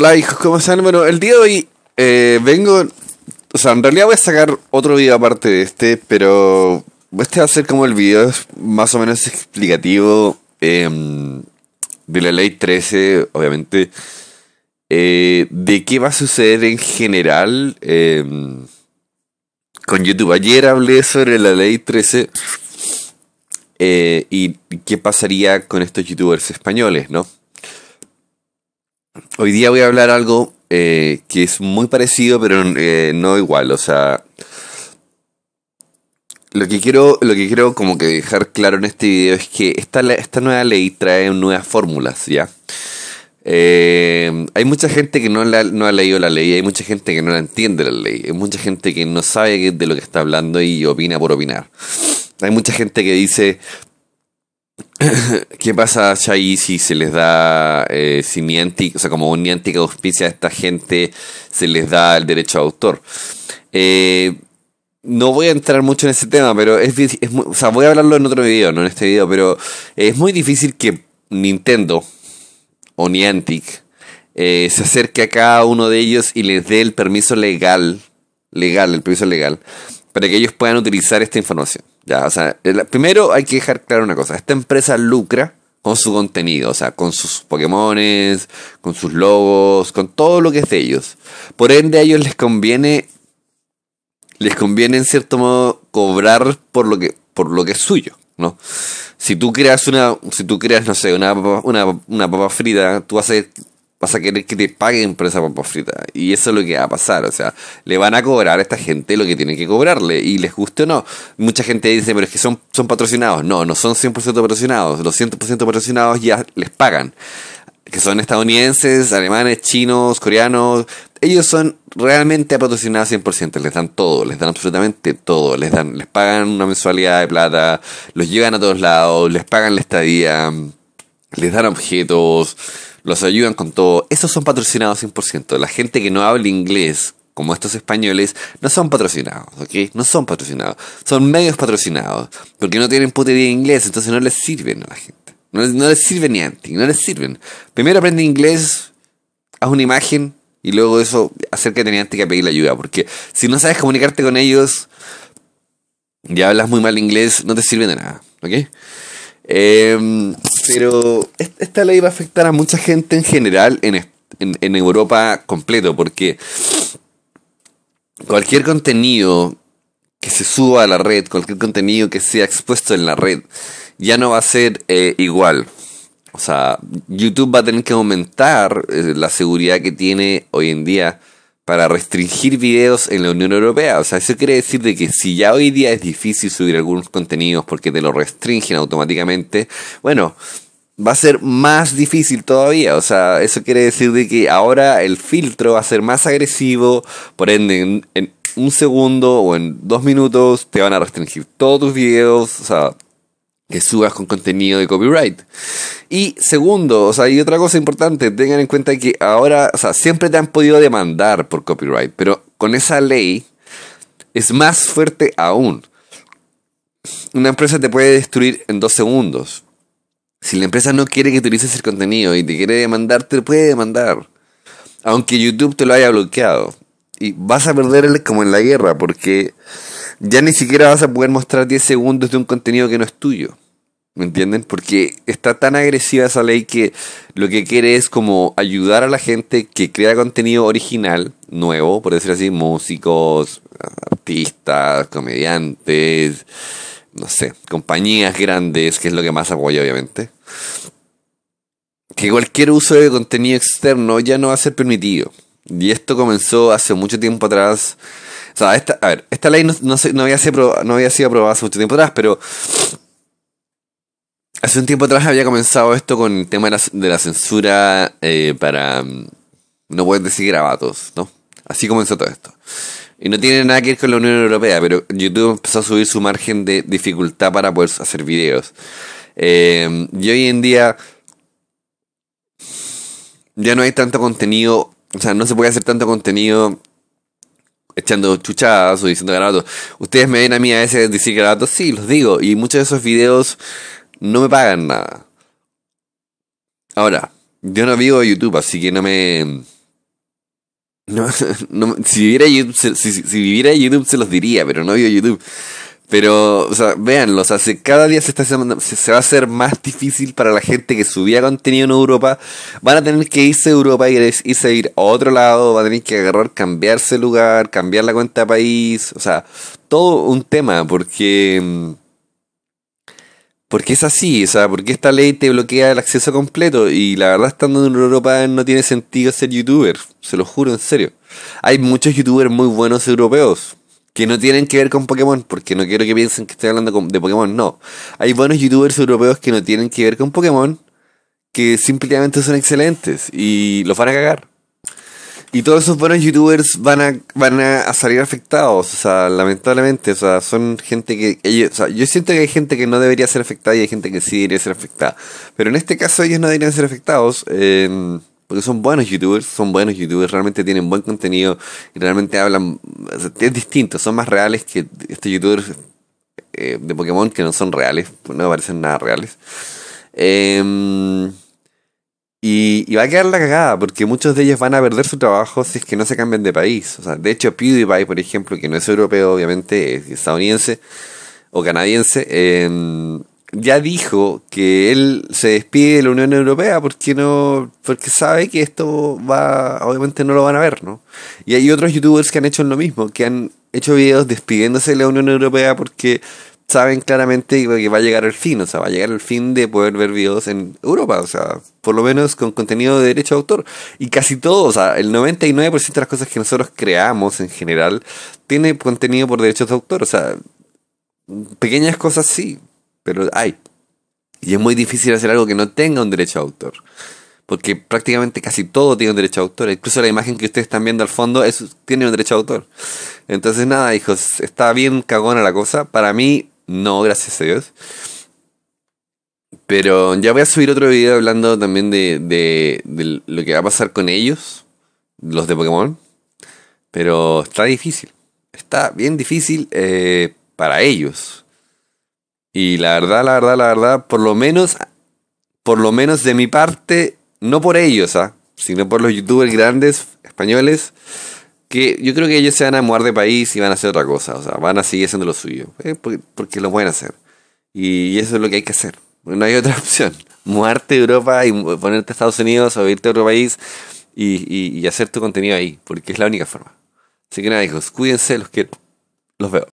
Hola hijos, ¿cómo están? Bueno, el día de hoy eh, vengo, o sea, en realidad voy a sacar otro video aparte de este, pero este va a ser como el video más o menos explicativo em, de la ley 13, obviamente, eh, de qué va a suceder en general em, con YouTube. Ayer hablé sobre la ley 13 eh, y qué pasaría con estos youtubers españoles, ¿no? hoy día voy a hablar algo eh, que es muy parecido, pero eh, no igual. O sea, lo que quiero, lo que quiero como que dejar claro en este video es que esta, esta nueva ley trae nuevas fórmulas, ¿ya? Eh, hay mucha gente que no, no ha leído la ley, hay mucha gente que no la entiende la ley, hay mucha gente que no sabe de lo que está hablando y opina por opinar. Hay mucha gente que dice, ¿Qué pasa, ahí si se les da, eh, si Niantic, o sea, como un Niantic auspicia a esta gente, se les da el derecho de autor? Eh, no voy a entrar mucho en ese tema, pero es, es o sea, voy a hablarlo en otro video, no en este video, pero es muy difícil que Nintendo o Niantic eh, se acerque a cada uno de ellos y les dé el permiso legal, legal, el permiso legal, para que ellos puedan utilizar esta información o sea, primero hay que dejar claro una cosa. Esta empresa lucra con su contenido, o sea, con sus Pokémones, con sus logos, con todo lo que es de ellos. Por ende, a ellos les conviene, les conviene en cierto modo cobrar por lo que, por lo que es suyo, ¿no? Si tú creas una, si tú creas, no sé, una, una, papa frita, tú haces vas a querer que te paguen por esa pompa frita. Y eso es lo que va a pasar. O sea, le van a cobrar a esta gente lo que tienen que cobrarle. Y les guste o no. Mucha gente dice, pero es que son, son patrocinados. No, no son 100% patrocinados. Los 100% patrocinados ya les pagan. Que son estadounidenses, alemanes, chinos, coreanos. Ellos son realmente patrocinados 100%. Les dan todo, les dan absolutamente todo. Les, dan, les pagan una mensualidad de plata, los llevan a todos lados, les pagan la estadía, les dan objetos los ayudan con todo. Esos son patrocinados 100%. La gente que no habla inglés, como estos españoles, no son patrocinados, ¿ok? No son patrocinados. Son medios patrocinados. Porque no tienen putería de inglés, entonces no les sirven a la gente. No les, no sirven ni antes, no les sirven. Primero aprende inglés, haz una imagen y luego eso acércate ni antes que pedir la ayuda. Porque si no sabes comunicarte con ellos y hablas muy mal inglés, no te sirven de nada, ¿ok? Em, pero esta ley va a afectar a mucha gente en general en, Europa completo, porque cualquier contenido que se suba a la red, cualquier contenido que sea expuesto en la red, ya no va a ser eh, igual. O sea, YouTube va a tener que aumentar eh, la seguridad que tiene hoy en día para restringir videos en la Unión Europea. O sea, eso quiere decir de que si ya hoy día es difícil subir algunos contenidos porque te lo restringen automáticamente, bueno, va a ser más difícil todavía. O sea, eso quiere decir de que ahora el filtro va a ser más agresivo, por ende, en, un segundo o en dos minutos te van a restringir todos tus videos. O sea, que subas con contenido de copyright. Y segundo, o sea, y otra cosa importante, tengan en cuenta que ahora, o sea, siempre te han podido demandar por copyright, pero con esa ley es más fuerte aún. Una empresa te puede destruir en dos segundos. Si la empresa no quiere que utilices el contenido y te quiere demandar, te puede demandar. Aunque YouTube te lo haya bloqueado. Y vas a perder como en la guerra, porque ya ni siquiera vas a poder mostrar 10 segundos de un contenido que no es tuyo. ¿Me entienden? Porque está tan agresiva esa ley que lo que quiere es como ayudar a la gente que crea contenido original, nuevo, por decir así, músicos, artistas, comediantes, no sé, compañías grandes, que es lo que más apoya obviamente. Que cualquier uso de contenido externo ya no va a ser permitido. Y esto comenzó hace mucho tiempo atrás o sea, esta, esta ley no, había sido, no había sido aprobada hace mucho tiempo atrás, pero hace un tiempo atrás había comenzado esto con el tema de la, censura eh, para... Mm, no puedes decir grabatos, ¿no? Así comenzó todo esto. Y no tiene nada que ver con la Unión Europea, pero YouTube empezó a subir su margen de dificultad para poder hacer videos. Em, y hoy en día ya no hay tanto contenido, o sea, no se puede hacer tanto contenido echando chuchadas o diciendo garabatos. Ustedes me ven a mí a veces decir garabatos, sí, los digo. Y muchos de esos videos no me pagan nada. Ahora, yo no vivo YouTube, así que no me. No, si, viviera YouTube, si viviera YouTube se los diría, pero no vivo YouTube. Pero, o sea, véanlo, o sea, cada día se, está, se, va a hacer más difícil para la gente que subía contenido en Europa. Van a tener que irse a Europa y irse a ir a otro lado, van a tener que agarrar, cambiarse el lugar, cambiar la cuenta de país, o sea, todo un tema, porque... Mm, porque es así, o sea, porque esta ley te bloquea el acceso completo y la verdad estando en Europa no tiene sentido ser youtuber, se lo juro en serio. Hay muchos youtubers muy buenos europeos, que no tienen que ver con Pokémon, porque no quiero que piensen que estoy hablando de Pokémon, no. Hay buenos youtubers europeos que no tienen que ver con Pokémon, que simplemente son excelentes y los van a cagar. Y todos esos buenos youtubers van a, van a salir afectados, o sea, lamentablemente, o sea, son gente que... Ellos, o sea, yo siento que hay gente que no debería ser afectada y hay gente que sí debería ser afectada. Pero en este caso ellos no deberían ser afectados. Porque son buenos youtubers, son buenos youtubers, realmente tienen buen contenido y realmente hablan. Es distinto, son más reales que estos youtubers eh, de Pokémon que no son reales, pues no parecen nada reales. Em, y, va a quedar la cagada, porque muchos de ellos van a perder su trabajo si es que no se cambian de país. O sea, de hecho, PewDiePie, por ejemplo, que no es europeo, obviamente, es estadounidense o canadiense, eh, ya dijo que él se despide de la Unión Europea porque no porque sabe que esto va obviamente no lo van a ver, ¿no? Y hay otros youtubers que han hecho lo mismo, que han hecho videos despidiéndose de la Unión Europea porque saben claramente que va a llegar el fin, o sea, va a llegar el fin de poder ver videos en Europa, o sea, por lo menos con contenido de derecho de autor. Y casi todo, o sea, el 99% de las cosas que nosotros creamos en general tiene contenido por derechos de autor, o sea, pequeñas cosas sí, pero hay. Y es muy difícil hacer algo que no tenga un derecho de autor. Porque prácticamente casi todo tiene un derecho de autor. Incluso la imagen que ustedes están viendo al fondo tiene un derecho de autor. Entonces, nada, hijos, está bien cagona la cosa. Para mí, no, gracias a Dios. Pero ya voy a subir otro video hablando también de, de, lo que va a pasar con ellos, los de Pokémon. Pero está difícil. Está bien difícil eh, para ellos. Y la verdad, la verdad, la verdad, por lo menos, por lo menos de mi parte, no por ellos, ¿ah? sino por los youtubers grandes españoles, que yo creo que ellos se van a mudar de país y van a hacer otra cosa, o sea, van a seguir haciendo lo suyo, ¿eh? porque, lo pueden hacer. Y eso es lo que hay que hacer, no hay otra opción. muerte de Europa y ponerte a Estados Unidos o irte a otro país y, y hacer tu contenido ahí, porque es la única forma. Así que nada, hijos, cuídense, los quiero. Los veo.